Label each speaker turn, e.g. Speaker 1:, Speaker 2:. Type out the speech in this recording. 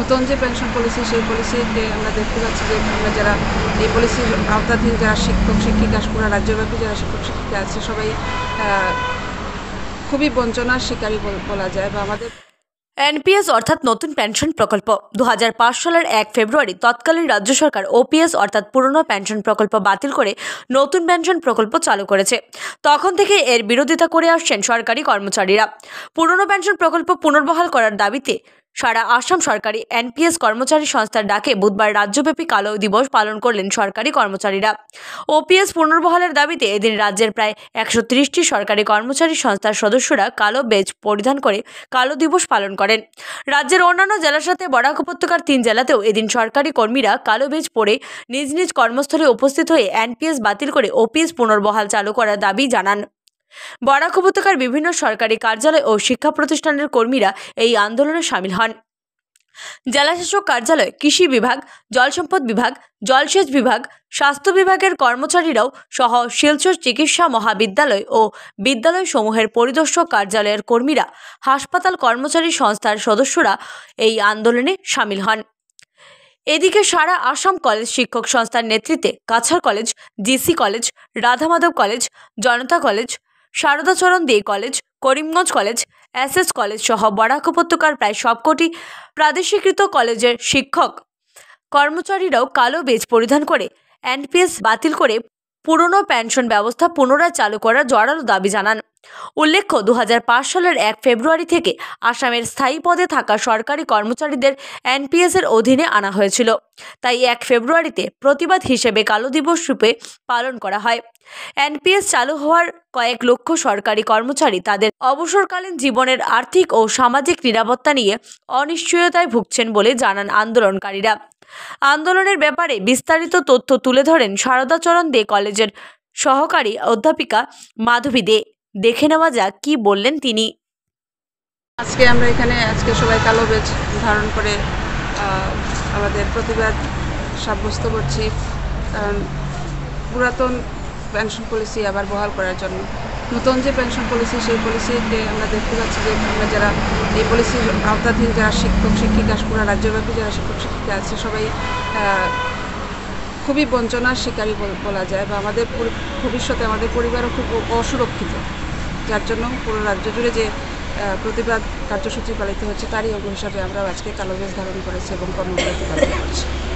Speaker 1: নতুন যে pension policy সেই পলিসিতে আমরা দেখতে পাচ্ছি যে আমরা যারা এই পলিসির আওতাধীন যারা শিক্ষক শিক্ষিকা পুরা রাজ্যব্যাপী যারা শিক্ষক শিক্ষিকা আছে সবাই
Speaker 2: খুবই বঞ্চনার শিকারী বলা যায় বা আমাদের এনপিএস অর্থাৎ নতুন পেনশন প্রকল্প দু সালের এক ফেব্রুয়ারি তৎকালীন রাজ্য সরকার ওপিএস অর্থাৎ পুরনো পেনশন প্রকল্প বাতিল করে নতুন পেনশন প্রকল্প চালু করেছে তখন থেকে এর বিরোধিতা করে আসছেন সরকারি কর্মচারীরা পুরনো পেনশন প্রকল্প পুনর্বহাল করার দাবিতে সারা আসাম সরকারি এনপিএস কর্মচারী সংস্থার ডাকে বুধবার রাজ্যব্যাপী কালো দিবস পালন করলেন সরকারি কর্মচারীরা ওপিএস পুনর্বহালের দাবিতে এদিন রাজ্যের প্রায় একশো ত্রিশটি সরকারি কর্মচারী সংস্থার সদস্যরা কালো বেজ পরিধান করে কালো দিবস পালন করেন রাজ্যের অন্যান্য জেলার সাথে বরাক উপত্যকার তিন জেলাতেও এদিন সরকারি কর্মীরা কালো বেজ পরে নিজ নিজ কর্মস্থলে উপস্থিত হয়ে এনপিএস বাতিল করে ওপিএস পুনর্বহাল চালু করার দাবি জানান বরাক উপত্যকার বিভিন্ন সরকারি কার্যালয় ও শিক্ষা প্রতিষ্ঠানের কর্মীরা এই আন্দোলনে সামিল হন জেলাশাসক কার্যালয় কৃষি বিভাগ জলসম্পদ বিভাগ জলসেচ বিভাগ স্বাস্থ্য বিভাগের কর্মচারীরাও সহ শিলচর চিকিৎসা মহাবিদ্যালয় ও বিদ্যালয় সমূহের পরিদর্শক কার্যালয়ের কর্মীরা হাসপাতাল কর্মচারী সংস্থার সদস্যরা এই আন্দোলনে সামিল হন এদিকে সারা আসাম কলেজ শিক্ষক সংস্থার নেতৃত্বে Cachar college DC college Radhamadhab college Janata college Saradacharan De college Karimganj college SS college সহ বরাক উপত্যকার প্রায় সবকটি প্রাদেশিকৃত কলেজের শিক্ষক কর্মচারীরাও কালো বেজ পরিধান করে এনপিএস বাতিল করে পুরনো পেনশন ব্যবস্থা পুনরায় চালু করার জোরালো দাবি জানান উল্লেখ্য দু সালের এক ফেব্রুয়ারি থেকে আসামের স্থায়ী পদে থাকা সরকারি কর্মচারীদের এনপিএসের অধীনে আনা হয়েছিল তাই এক ফেব্রুয়ারিতে প্রতিবাদ হিসেবে কালো দিবস রূপে পালন করা হয় এনপিএস চালু হওয়ার কয়েক লক্ষ সরকারি কর্মচারী তাদের অবসরকালীন জীবনের আর্থিক ও সামাজিক নিরাপত্তা নিয়ে অনিশ্চয়তায় ভুগছেন বলে জানান আন্দোলনকারীরা আন্দোলনের ব্যাপারে বিস্তারিত তথ্য তুলে ধরেন শারদাচরণ দে কলেজের সহকারী অধ্যাপিকা মাধবী দে দেখে নেওয়া যাক কি বললেন তিনি
Speaker 1: আজকে আমরা এখানে আজকে সবাই কালো বেজ ধারণ করে আমাদের প্রতিবাদ সাব্যস্ত করছি পুরাতন পেনশন পলিসি আবার বহাল করার জন্য নতুন যে পেনশন পলিসি সেই পলিসিতে আমরা দেখতে পাচ্ছি যে আমরা যারা এই পলিসির আওতাধীন যারা শিক্ষক শিক্ষিকা পুরো রাজ্যব্যাপী যারা শিক্ষক শিক্ষিকা আছে সবাই খুবই বঞ্চনার শিকারী বলা যায় বা আমাদের ভবিষ্যতে আমাদের পরিবারও খুব অসুরক্ষিত যার জন্য পুরো রাজ্য জুড়ে যে প্রতিবাদ কার্যসূচি পালিত হচ্ছে তারই অঙ্গ হিসাবে আমরা আজকে কালো বেশ ধারণ করেছি এবং কর্মবিরতি পালন করছি